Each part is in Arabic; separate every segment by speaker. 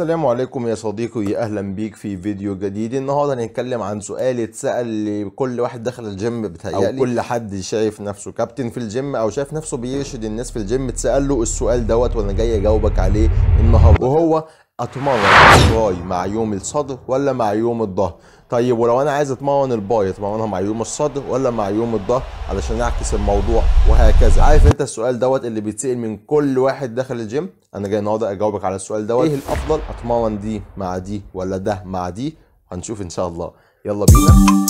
Speaker 1: السلام عليكم يا صديقي اهلا بيك في فيديو جديد النهارده هنتكلم عن سؤال اتسال لكل واحد دخل الجيم بتهيألي او كل حد شايف نفسه كابتن في الجيم او شايف نفسه بيرشد الناس في الجيم اتسال له السؤال دوت وانا جاي اجاوبك عليه النهارده وهو اتمرن الباي مع يوم الصدر ولا مع يوم الظهر طيب ولو انا عايز اتمرن الباي اتمرنها مع يوم الصدر ولا مع يوم الظهر علشان اعكس الموضوع وهكذا عارف انت السؤال دوت اللي بيتسال من كل واحد داخل الجيم انا جاي النهارده اجاوبك على السؤال دوت ايه, إيه الافضل اتمرن دي مع دي ولا ده مع دي هنشوف ان شاء الله يلا بينا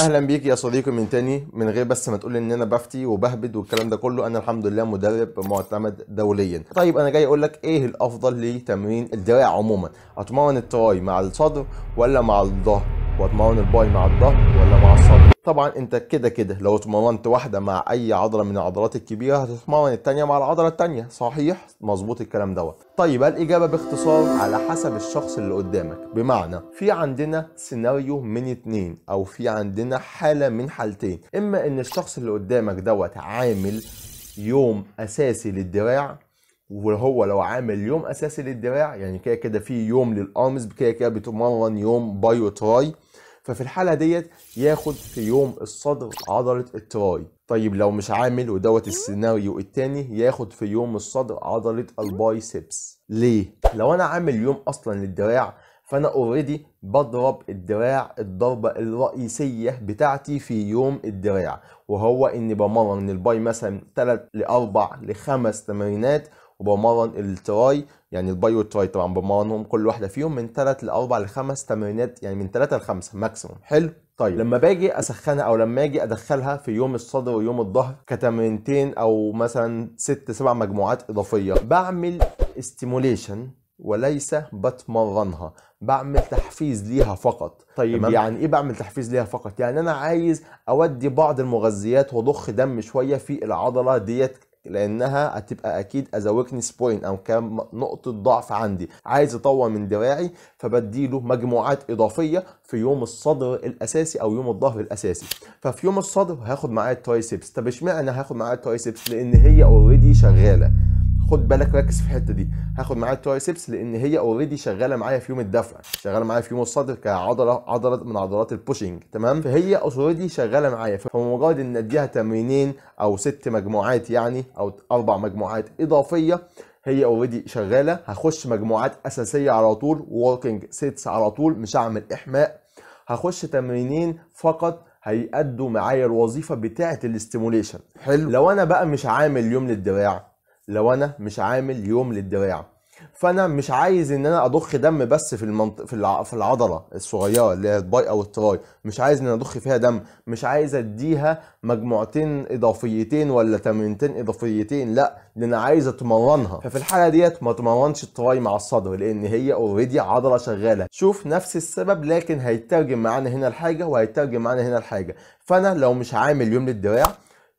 Speaker 1: اهلا بيك يا صديقي من تاني من غير بس ما تقول ان انا بفتي وبهبد والكلام ده كله انا الحمد لله مدرب معتمد دوليا طيب انا جاي اقول لك ايه الافضل لتمرين الدراع عموما اتمرن التراي مع الصدر ولا مع الظهر واطمئن الباي مع الظهر ولا مع الصدر طبعا انت كده كده لو اتمرنت واحده مع اي عضله من العضلات الكبيره هتتمرن الثانيه مع العضله الثانيه صحيح مظبوط الكلام دوت طيب الاجابه باختصار على حسب الشخص اللي قدامك بمعنى في عندنا سيناريو من اتنين او في عندنا حاله من حالتين اما ان الشخص اللي قدامك دوت عامل يوم اساسي للدراع وهو لو عامل يوم اساسي للدراع يعني كده كده في يوم للارمز كده كده بتمرن يوم باي وتراي ففي الحاله ديت ياخد في يوم الصدر عضله التراي طيب لو مش عامل ودوت السيناريو التاني ياخد في يوم الصدر عضله البايسبس ليه لو انا عامل يوم اصلا للدراع فانا اوريدي بضرب الدراع الضربه الرئيسيه بتاعتي في يوم الدراع وهو اني بمرن الباي مثلا 3 ل 4 ل 5 تمرينات وبمرن التراي يعني الباي والتراي طبعا بمرنهم كل واحده فيهم من 3 ل 4 ل 5 تمرينات يعني من 3 ل 5 ماكسيموم حلو طيب لما باجي اسخنها او لما اجي ادخلها في يوم الصدر ويوم الظهر كتمرينتين او مثلا ست سبع مجموعات اضافيه بعمل استيموليشن وليس بتمرنها بعمل تحفيز ليها فقط طيب يعني ايه بعمل تحفيز ليها فقط يعني انا عايز اودي بعض المغذيات واضخ دم شويه في العضله ديت لانها هتبقى اكيد از ويكنس بوينت او كم نقطه ضعف عندي عايز اطور من دراعي فبديله مجموعات اضافيه في يوم الصدر الاساسي او يوم الظهر الاساسي ففي يوم الصدر هاخد معايا الترايسبس طب اشمعنى هاخد معايا الترايسبس لان هي اوريدي شغاله خد بالك ركز في الحته دي هاخد معايا الترايسبس لان هي اوريدي شغاله معايا في يوم الدفع شغاله معايا في يوم الصدر كعضله عضله من عضلات البوشنج تمام فهي اوريدي شغاله معايا فمجرد ان اديها تمرينين او ست مجموعات يعني او اربع مجموعات اضافيه هي اوريدي شغاله هخش مجموعات اساسيه على طول ووركينج سيتس على طول مش هعمل احماء هخش تمرينين فقط هيأدوا معايا الوظيفه بتاعه الاستيموليشن حلو لو انا بقى مش عامل يوم للدراع لو انا مش عامل يوم للدراع فانا مش عايز ان انا اضخ دم بس في المنط... في, العضله الصغيره اللي هي الباي او التراي مش عايز ان انا اضخ فيها دم مش عايز اديها مجموعتين اضافيتين ولا تمرينتين اضافيتين لا ده انا عايز اتمرنها ففي الحاله ديت ما اتمرنش التراي مع الصدر لان هي اوريدي عضله شغاله شوف نفس السبب لكن هيترجم معانا هنا الحاجه وهيترجم معانا هنا الحاجه فانا لو مش عامل يوم للدراع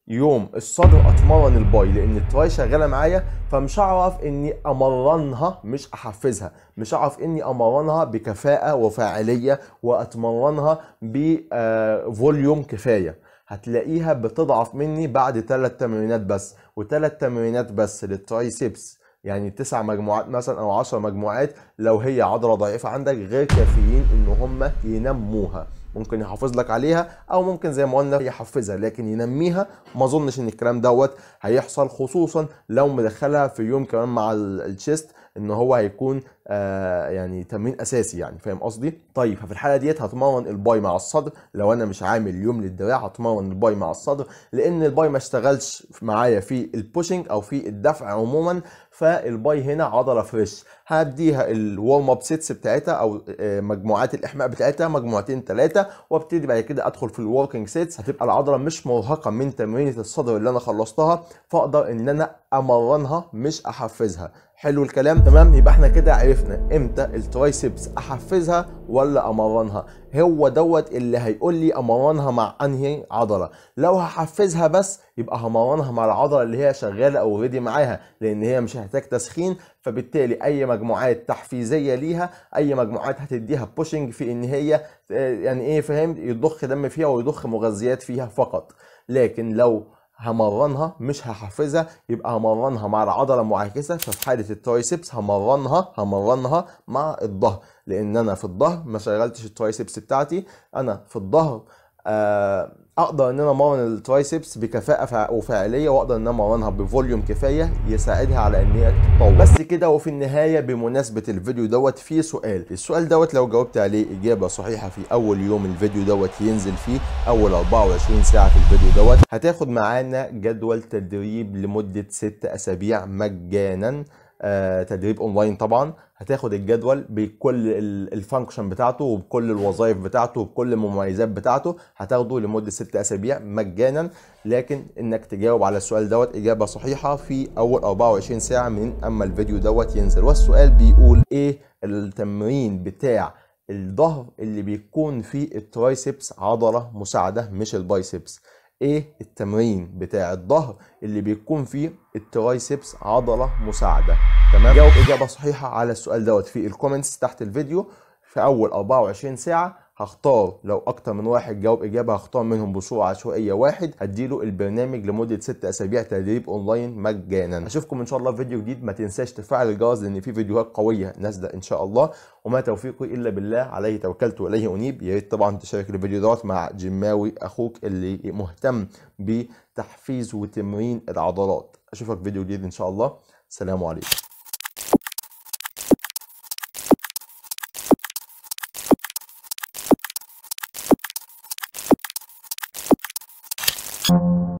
Speaker 1: يوم الصدر اتمرن الباي لان التراي شغاله معايا فمش هعرف اني امرنها مش احفزها مش هعرف اني امرنها بكفاءه وفاعليه واتمرنها بفوليوم آه، كفايه هتلاقيها بتضعف مني بعد ثلاث تمرينات بس وثلاث تمرينات بس للترايسبس يعني تسع مجموعات مثلا او عشر مجموعات لو هي عضله ضعيفه عندك غير كافيين ان هم ينموها ممكن يحافظ لك عليها او ممكن زي ما قلنا يحفزها لكن ينميها ما اظنش ان الكلام دوت هيحصل خصوصا لو مدخلها في يوم كمان مع الشيست ان هو هيكون آه يعني تمرين اساسي يعني فاهم قصدي طيب ففي الحاله ديت هتمرن الباي مع الصدر لو انا مش عامل يوم للدراع هتمرن الباي مع الصدر لان الباي ما اشتغلش معايا في البوشنج او في الدفع عموما فالباي هنا عضله فريش هديها الورم اب سيتس بتاعتها او آه، مجموعات الاحماء بتاعتها مجموعتين ثلاثه وابتدي بعد كده ادخل في الوركينج سيتس هتبقى العضله مش مرهقه من تمرينه الصدر اللي انا خلصتها فاقدر ان انا امرنها مش احفزها حلو الكلام تمام يبقى احنا كده عرفنا امتى الترايسبس احفزها ولا امرنها هو دوت اللي هيقول لي امرنها مع انهي عضله لو هحفزها بس يبقى همرنها مع العضله اللي هي شغاله اوريدي معاها لان هي مش هتحتاج تسخين فبالتالي اي مجموعات تحفيزيه ليها اي مجموعات هتديها بوشنج في ان هي آه، يعني ايه فهمت يضخ دم فيها ويضخ مغذيات فيها فقط لكن لو همرنها مش هحفزها يبقى همرنها مع العضله المعاكسة ففي حاله الترايسبس همرنها همرنها مع الظهر لان انا في الظهر ما شغلتش الترايسبس بتاعتي انا في الظهر آه اقدر ان انا امرن الترايسبس بكفاءه وفعاليه وفاعليه واقدر ان انا امرنها بفوليوم كفايه يساعدها على ان هي تتطور بس كده وفي النهايه بمناسبه الفيديو دوت في سؤال السؤال دوت لو جاوبت عليه اجابه صحيحه في اول يوم الفيديو دوت ينزل فيه اول 24 ساعه في الفيديو دوت هتاخد معانا جدول تدريب لمده 6 اسابيع مجانا آه، تدريب اونلاين طبعا هتاخد الجدول بكل الفانكشن بتاعته وبكل الوظائف بتاعته وبكل المميزات بتاعته هتاخده لمده ست اسابيع مجانا لكن انك تجاوب على السؤال دوت اجابه صحيحه في اول 24 ساعه من اما الفيديو دوت ينزل والسؤال بيقول ايه التمرين بتاع الظهر اللي بيكون فيه الترايسبس عضله مساعده مش البايسبس ايه التمرين بتاع الظهر اللي بيكون فيه الترايسبس عضله مساعده تمام جاوب اجابه صحيحه على السؤال دوت في الكومنتس تحت الفيديو في اول 24 ساعه هختار لو اكتر من واحد جاوب اجابه هختار منهم بصوره عشوائيه واحد هديله البرنامج لمده 6 اسابيع تدريب اونلاين مجانا اشوفكم ان شاء الله في فيديو جديد ما تنساش تفعل الجرس لان في فيديوهات قويه نازله ان شاء الله وما توفيقي الا بالله عليه توكلت واليه انيب يا ريت طبعا تشارك الفيديو دوت مع جماوي اخوك اللي مهتم بتحفيز وتمرين العضلات اشوفك فيديو جديد ان شاء الله سلام عليكم